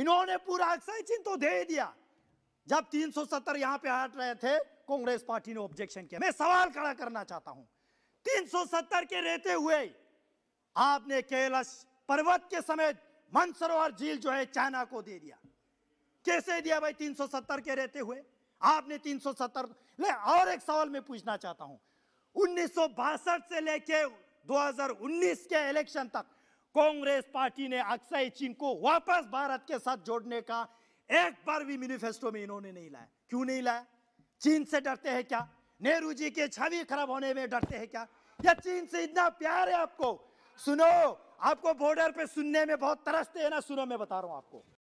इन्होंने पूरा एक्साइचिन तो दे दिया जब 370 सौ सत्तर यहां पर हट रहे थे कांग्रेस पार्टी ने ऑब्जेक्शन किया मैं सवाल खड़ा करना चाहता हूं 370 के रहते हुए आपने कैलाश पर्वत के समेत मनसरोवर झील जो है चाइना को दे दिया कैसे दिया भाई 370 के रहते हुए आपने 370 ले और एक सवाल मैं पूछना चाहता हूं उन्नीस से लेके 2019 के इलेक्शन तक कांग्रेस पार्टी ने अक्सर चीन को वापस भारत के साथ जोड़ने का एक बार भी मैनिफेस्टो में इन्होंने नहीं लाया क्यों नहीं लाया चीन से डरते हैं क्या नेहरू जी के छवि खराब होने में डरते हैं क्या या चीन से इतना प्यार है आपको सुनो आपको बॉर्डर पे सुनने में बहुत तरसते हैं ना सुनो मैं बता रहा हूं आपको